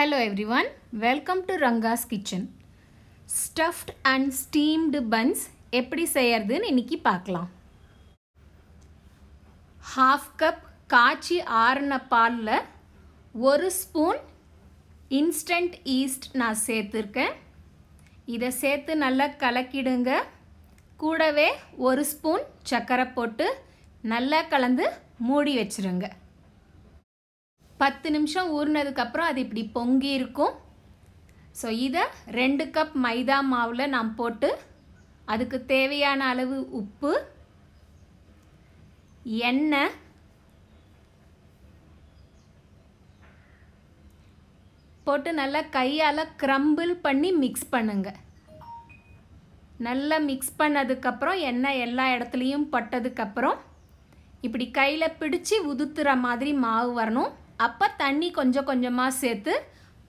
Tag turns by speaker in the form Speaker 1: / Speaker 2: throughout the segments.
Speaker 1: Hello everyone, welcome to Ranga's Kitchen. Stuffed and steamed buns எப்படி செய்யறதுன்னு இன்னைக்கு பார்க்கலாம் ஹாஃப் கப் காய்ச்சி ஆறுன பாலில் ஒரு ஸ்பூன் இன்ஸ்டன்ட் ஈஸ்ட் நான் சேர்த்துருக்கேன் இதை சேர்த்து நல்லா கலக்கிடுங்க கூடவே ஒரு ஸ்பூன் சர்க்கரை போட்டு நல்லா கலந்து மூடி வச்சுருங்க பத்து நிமிஷம் ஊறினதுக்கப்புறம் அது இப்படி பொங்கி இருக்கும் ஸோ இதை ரெண்டு கப் மைதா மாவில் நான் போட்டு அதுக்கு தேவையான அளவு உப்பு எண்ணெய் போட்டு நல்லா கையால் க்ரம்பிள் பண்ணி மிக்ஸ் பண்ணுங்க நல்லா மிக்ஸ் பண்ணதுக்கப்புறம் எண்ணெய் எல்லா இடத்துலையும் பட்டதுக்கப்புறம் இப்படி கையில் பிடிச்சி உதுத்துற மாதிரி மாவு வரணும் அப்போ தண்ணி கொஞ்சம் கொஞ்சமாக சேர்த்து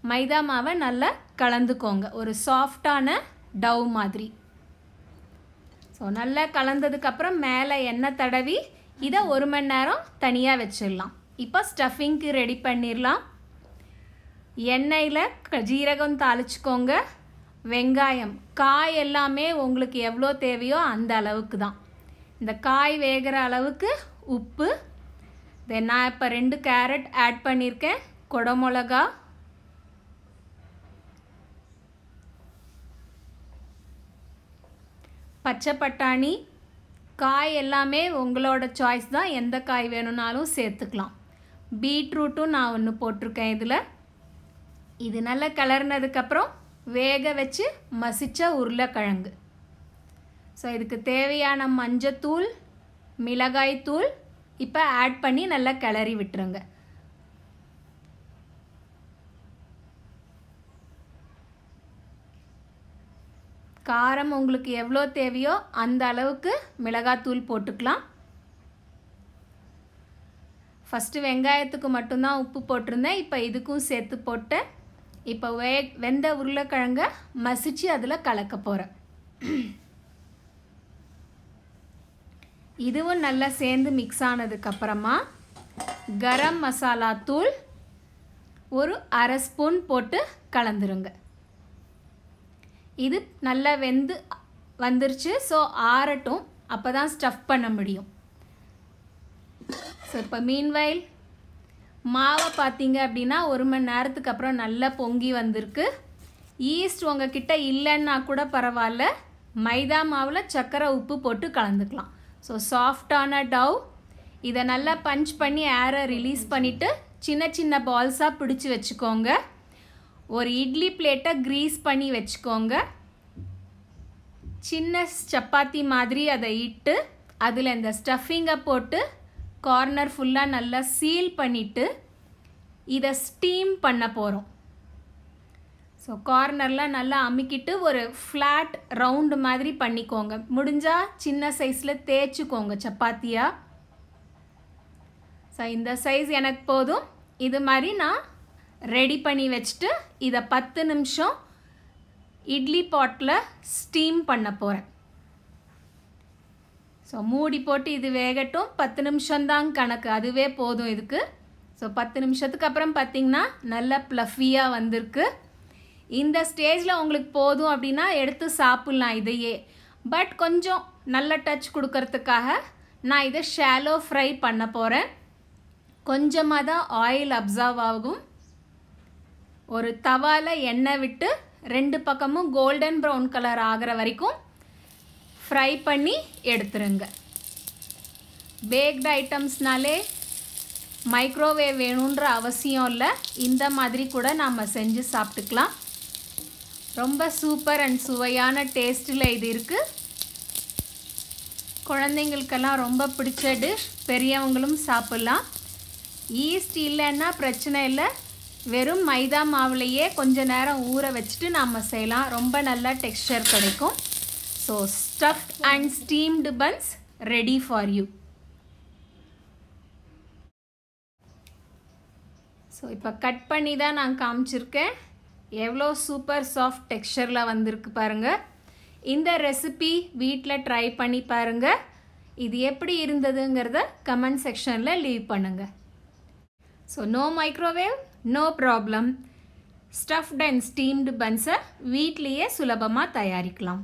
Speaker 1: மைதா மாவை நல்லா கலந்துக்கோங்க ஒரு சாஃப்டான டவ் மாதிரி ஸோ நல்லா கலந்ததுக்கப்புறம் மேலே எண்ணெய் தடவி இதை ஒரு மணி நேரம் தனியாக வச்சிடலாம் இப்போ ஸ்டஃபிங்க்கு ரெடி பண்ணிடலாம் எண்ணெயில் ஜீரகம் தாளிச்சுக்கோங்க வெங்காயம் காய் எல்லாமே உங்களுக்கு எவ்வளோ தேவையோ அந்த அளவுக்கு தான் இந்த காய் வேகிற அளவுக்கு உப்பு தென் நான் இப்போ ரெண்டு கேரட் ஆட் பண்ணியிருக்கேன் கொடமிளகா பச்சை பட்டாணி காய் எல்லாமே உங்களோட சாய்ஸ் தான் எந்த காய் வேணும்னாலும் சேர்த்துக்கலாம் பீட்ரூட்டும் நான் ஒன்று போட்டிருக்கேன் இதில் இது நல்லா கிளறினதுக்கப்புறம் வேக வச்சு மசித்த உருளைக்கிழங்கு ஸோ இதுக்கு தேவையான மஞ்சத்தூள் மிளகாய்த்தூள் இப்போ ஆட் பண்ணி நல்லா கிளறி விட்டுருங்க காரம் உங்களுக்கு எவ்வளோ தேவையோ அந்த அளவுக்கு மிளகாத்தூள் போட்டுக்கலாம் ஃபஸ்ட்டு வெங்காயத்துக்கு மட்டும்தான் உப்பு போட்டிருந்தேன் இப்போ இதுக்கும் சேர்த்து போட்டு இப்போ வே வெந்த உருளைக்கிழங்க மசித்து அதில் கலக்க போகிறேன் இதுவும் நல்லா சேர்ந்து மிக்ஸ் ஆனதுக்கப்புறமா கரம் மசாலா தூள் ஒரு அரை ஸ்பூன் போட்டு கலந்துருங்க இது நல்லா வெந்து வந்துருச்சு ஸோ ஆறட்டும் அப்போ தான் ஸ்டஃப் பண்ண முடியும் ஸோ இப்போ மீன்வயல் மாவை பார்த்தீங்க அப்படின்னா ஒரு மணி நேரத்துக்கு அப்புறம் நல்லா பொங்கி வந்திருக்கு ஈஸ்ட் உங்ககிட்ட இல்லைன்னா கூட பரவாயில்ல மைதா மாவில் சர்க்கரை உப்பு போட்டு கலந்துக்கலாம் ஸோ சாஃப்டான டவ் இதை நல்லா பஞ்ச் பண்ணி ஏரை ரிலீஸ் பண்ணிவிட்டு சின்ன சின்ன பால்ஸாக பிடிச்சி வச்சுக்கோங்க ஒரு இட்லி பிளேட்டை க்ரீஸ் பண்ணி வச்சுக்கோங்க சின்ன சப்பாத்தி மாதிரி அதை இட்டு அதில் இந்த ஸ்டஃபிங்கை போட்டு கார்னர் ஃபுல்லாக நல்லா சீல் பண்ணிவிட்டு இதை ஸ்டீம் பண்ண போகிறோம் ஸோ கார்னரில் நல்லா அமுக்கிட்டு ஒரு ஃப்ளாட் ரவுண்டு மாதிரி பண்ணிக்கோங்க முடிஞ்சால் சின்ன சைஸில் தேய்ச்சிக்கோங்க சப்பாத்தியாக ஸோ இந்த சைஸ் எனக்கு போதும் இது மாதிரி நான் ரெடி பண்ணி வச்சுட்டு இதை பத்து நிமிஷம் இட்லி பாட்டில் ஸ்டீம் பண்ண போகிறேன் ஸோ மூடி போட்டு இது வேகட்டும் பத்து நிமிஷம்தான் கணக்கு அதுவே போதும் இதுக்கு ஸோ பத்து நிமிஷத்துக்கு அப்புறம் பார்த்திங்கன்னா நல்லா ப்ளஃபியாக வந்திருக்கு இந்த ஸ்டேஜில் உங்களுக்கு போதும் அப்படின்னா எடுத்து சாப்பிட்லாம் இதையே பட் கொஞ்சம் நல்ல டச் கொடுக்கறதுக்காக நான் இதை ஷேலோ ஃப்ரை பண்ண போகிறேன் கொஞ்சமாக தான் ஆயில் அப்சர்வ் ஆகும் ஒரு தவால எண்ணெய் விட்டு ரெண்டு பக்கமும் கோல்டன் ப்ரௌன் கலர் ஆகிற வரைக்கும் ஃப்ரை பண்ணி எடுத்துருங்க பேக்டு ஐட்டம்ஸ்னாலே மைக்ரோவேவ் வேணுன்ற அவசியம் இல்லை இந்த மாதிரி கூட நாம் செஞ்சு சாப்பிட்டுக்கலாம் ரொம்ப சூப்பர் அண்ட் சுவையான டேஸ்ட்டில் இது இருக்குது குழந்தைங்களுக்கெல்லாம் ரொம்ப பிடிச்ச டிஷ் பெரியவங்களும் சாப்பிட்லாம் ஈஸ்ட் இல்லைன்னா பிரச்சனை இல்லை வெறும் மைதா மாவுலேயே கொஞ்ச நேரம் ஊற வச்சுட்டு நாம் செய்யலாம் ரொம்ப நல்லா டெக்ஸ்டர் கிடைக்கும் so stuffed and steamed buns ready for you so இப்போ கட் பண்ணி தான் நான் காமிச்சிருக்கேன் எவ்வளோ சூப்பர் சாஃப்ட் டெக்ஸ்சரில் வந்திருக்கு பாருங்கள் இந்த ரெசிபி வீட்டில் ட்ரை பண்ணி பாருங்கள் இது எப்படி இருந்ததுங்கிறத கமெண்ட் செக்ஷனில் லீவ் பண்ணுங்கள் so no microwave no problem stuffed and steamed பன்ஸை வீட்லேயே சுலபமாக தயாரிக்கலாம்